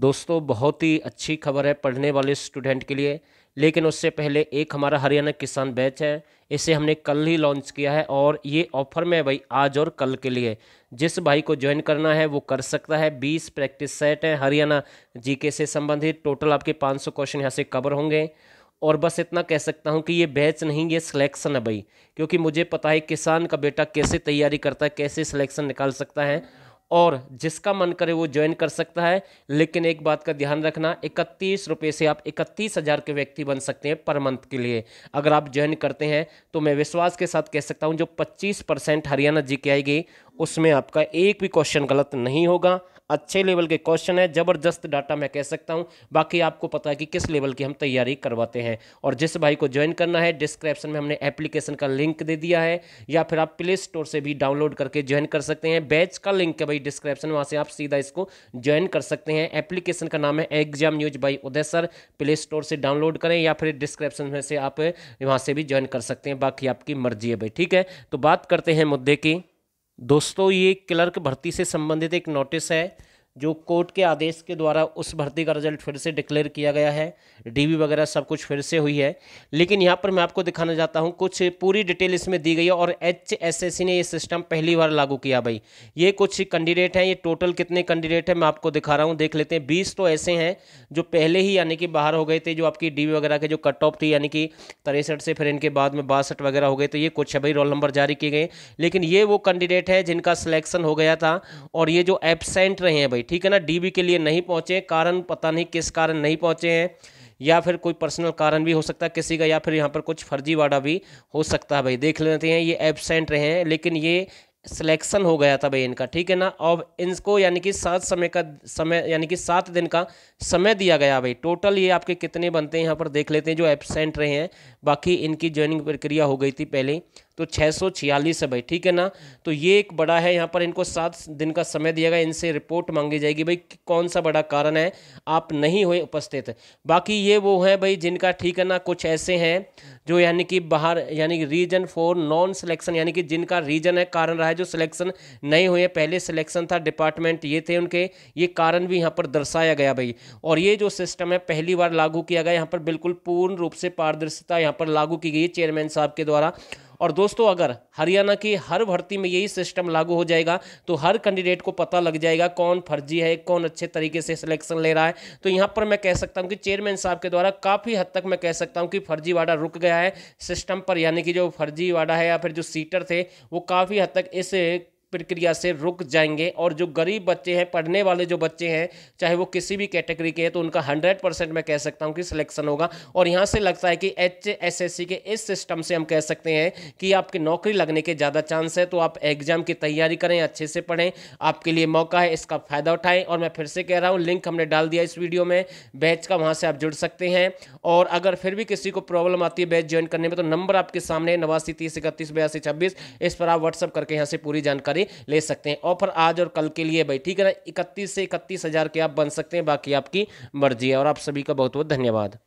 दोस्तों बहुत ही अच्छी खबर है पढ़ने वाले स्टूडेंट के लिए लेकिन उससे पहले एक हमारा हरियाणा किसान बैच है इसे हमने कल ही लॉन्च किया है और ये ऑफर में है भाई आज और कल के लिए जिस भाई को ज्वाइन करना है वो कर सकता है बीस प्रैक्टिस सेट हैं हरियाणा जीके से संबंधित टोटल आपके पाँच सौ क्वेश्चन यहाँ से कवर होंगे और बस इतना कह सकता हूँ कि ये बैच नहीं ये सिलेक्शन है भाई क्योंकि मुझे पता है किसान का बेटा कैसे तैयारी करता है कैसे सिलेक्शन निकाल सकता है और जिसका मन करे वो ज्वाइन कर सकता है लेकिन एक बात का ध्यान रखना इकतीस रुपये से आप इकतीस हज़ार के व्यक्ति बन सकते हैं पर मंथ के लिए अगर आप ज्वाइन करते हैं तो मैं विश्वास के साथ कह सकता हूं जो पच्चीस परसेंट हरियाणा जी के आएगी उसमें आपका एक भी क्वेश्चन गलत नहीं होगा अच्छे लेवल के क्वेश्चन है ज़बरदस्त डाटा मैं कह सकता हूँ बाकी आपको पता है कि किस लेवल की हम तैयारी करवाते हैं और जिस भाई को ज्वाइन करना है डिस्क्रिप्शन में हमने एप्लीकेशन का लिंक दे दिया है या फिर आप प्ले स्टोर से भी डाउनलोड करके ज्वाइन कर सकते हैं बैच का लिंक है भाई डिस्क्रिप्शन वहाँ से आप सीधा इसको ज्वाइन कर सकते हैं एप्लीकेशन का नाम है exam news by Uday sir Play Store से डाउनलोड करें या फिर डिस्क्रिप्शन में से आप वहाँ से भी ज्वाइन कर सकते हैं बाकी आपकी मर्जी है भाई ठीक है तो बात करते हैं मुद्दे की दोस्तों ये क्लर्क भर्ती से संबंधित एक नोटिस है जो कोर्ट के आदेश के द्वारा उस भर्ती का रिजल्ट फिर से डिक्लेयर किया गया है डीबी वगैरह सब कुछ फिर से हुई है लेकिन यहाँ पर मैं आपको दिखाना चाहता हूँ कुछ पूरी डिटेल इसमें दी गई है और एच ने ये सिस्टम पहली बार लागू किया भाई ये कुछ कैंडिडेट हैं ये टोटल कितने कैंडिडेट हैं मैं आपको दिखा रहा हूँ देख लेते हैं बीस तो ऐसे हैं जो पहले ही यानी कि बाहर हो गए थे जो आपकी डी वगैरह के जो कट ऑफ थी यानी कि तिरसठ से फिर इनके बाद में बासठ वगैरह हो गए तो ये कुछ है भाई रोल नंबर जारी किए गए लेकिन ये वो कैंडिडेट है जिनका सिलेक्शन हो गया था और ये जो एबसेंट रहे हैं भाई ठीक है ना डीबी के लिए नहीं पहुंचे कारण पता नहीं किस कारण नहीं पहुंचे हैं या फिर कोई पर्सनल कारण भी हो सकता है किसी का या फिर यहाँ पर कुछ फर्जीवाड़ा भी हो सकता है भाई देख लेते हैं ये एबसेंट रहे हैं लेकिन ये सिलेक्शन हो गया था भाई इनका ठीक है ना और इनको यानी कि सात समय का समय यानी कि सात दिन का समय दिया गया भाई टोटल ये आपके कितने बनते हैं यहाँ पर देख लेते हैं जो एबसेंट रहे हैं बाकी इनकी ज्वाइनिंग प्रक्रिया हो गई थी पहले तो छः सौ छियालीस है भाई ठीक है ना तो ये एक बड़ा है यहाँ पर इनको सात दिन का समय दिया गया इनसे रिपोर्ट मांगी जाएगी भाई कौन सा बड़ा कारण है आप नहीं हुए उपस्थित बाकी ये वो हैं भाई जिनका ठीक है ना कुछ ऐसे हैं जो यानी कि बाहर यानी कि रीजन फॉर नॉन सिलेक्शन यानी कि जिनका रीजन है कारण रहा है जो सिलेक्शन नहीं हुए पहले सिलेक्शन था डिपार्टमेंट ये थे उनके ये कारण भी यहाँ पर दर्शाया गया भाई और ये जो सिस्टम है पहली बार लागू किया गया यहाँ पर बिल्कुल पूर्ण रूप से पारदर्शिता यहाँ पर लागू की गई चेयरमैन साहब के द्वारा और दोस्तों अगर हरियाणा की हर भर्ती में यही सिस्टम लागू हो जाएगा तो हर कैंडिडेट को पता लग जाएगा कौन फर्जी है कौन अच्छे तरीके से सिलेक्शन ले रहा है तो यहाँ पर मैं कह सकता हूँ कि चेयरमैन साहब के द्वारा काफ़ी हद तक मैं कह सकता हूँ कि फर्जीवाड़ा रुक गया है सिस्टम पर यानी कि जो फर्जीवाड़ा है या फिर जो सीटर थे वो काफ़ी हद तक इस प्रक्रिया से रुक जाएंगे और जो गरीब बच्चे हैं पढ़ने वाले जो बच्चे हैं चाहे वो किसी भी कैटेगरी के हैं तो उनका हंड्रेड परसेंट मैं कह सकता हूं कि सिलेक्शन होगा और यहां से लगता है कि एच एस एस सी के इस सिस्टम से हम कह सकते हैं कि आपकी नौकरी लगने के ज़्यादा चांस है तो आप एग्जाम की तैयारी करें अच्छे से पढ़ें आपके लिए मौका है इसका फ़ायदा उठाएं और मैं फिर से कह रहा हूँ लिंक हमने डाल दिया इस वीडियो में बैच का वहाँ से आप जुड़ सकते हैं और अगर फिर भी किसी को प्रॉब्लम आती है बैच ज्वाइन करने में तो नंबर आपके सामने है नवासी तीस इकतीस बयासी छब्बीस इस पर आप व्हाट्सअप करके यहाँ से पूरी जानकारी जानकारी ले सकते हैं ऑफर आज और कल के लिए भाई ठीक है ना इकतीस से इकतीस हज़ार के आप बन सकते हैं बाकी आपकी मर्जी है और आप सभी का बहुत बहुत धन्यवाद